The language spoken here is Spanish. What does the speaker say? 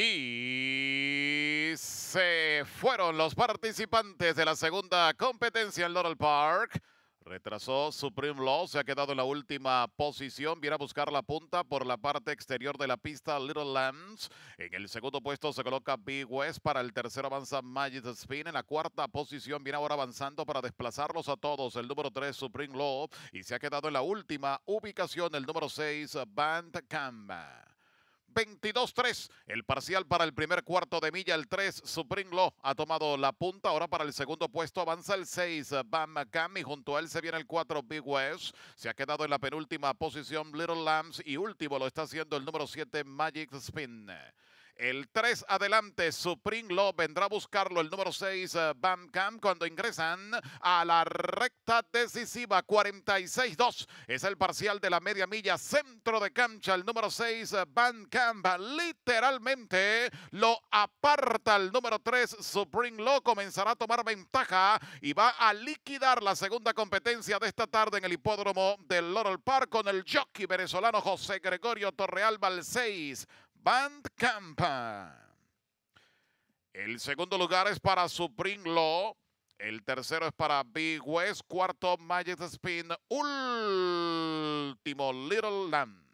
Y se fueron los participantes de la segunda competencia en Laurel Park. Retrasó Supreme Law, se ha quedado en la última posición. Viene a buscar la punta por la parte exterior de la pista Little Lands. En el segundo puesto se coloca Big West. Para el tercero avanza Magic Spin. En la cuarta posición viene ahora avanzando para desplazarlos a todos. El número 3, Supreme Law. Y se ha quedado en la última ubicación el número 6, Band cam 22-3. El parcial para el primer cuarto de milla, el 3, Supreme Law ha tomado la punta. Ahora para el segundo puesto avanza el 6, Bam Cam. Y junto a él se viene el 4, Big West. Se ha quedado en la penúltima posición Little Lambs. Y último lo está haciendo el número 7, Magic Spin. El 3 adelante, Supreme Law, vendrá a buscarlo. El número 6, Camp eh, cuando ingresan a la recta decisiva. 46-2 es el parcial de la media milla, centro de cancha. El número 6, Camp eh, literalmente lo aparta. El número 3, Supreme Law. comenzará a tomar ventaja y va a liquidar la segunda competencia de esta tarde en el hipódromo del Laurel Park con el jockey venezolano José Gregorio Torrealba, el 6. Campa. El segundo lugar es para Supreme Law. El tercero es para Big West. Cuarto, Magic Spin. Último, Little Land.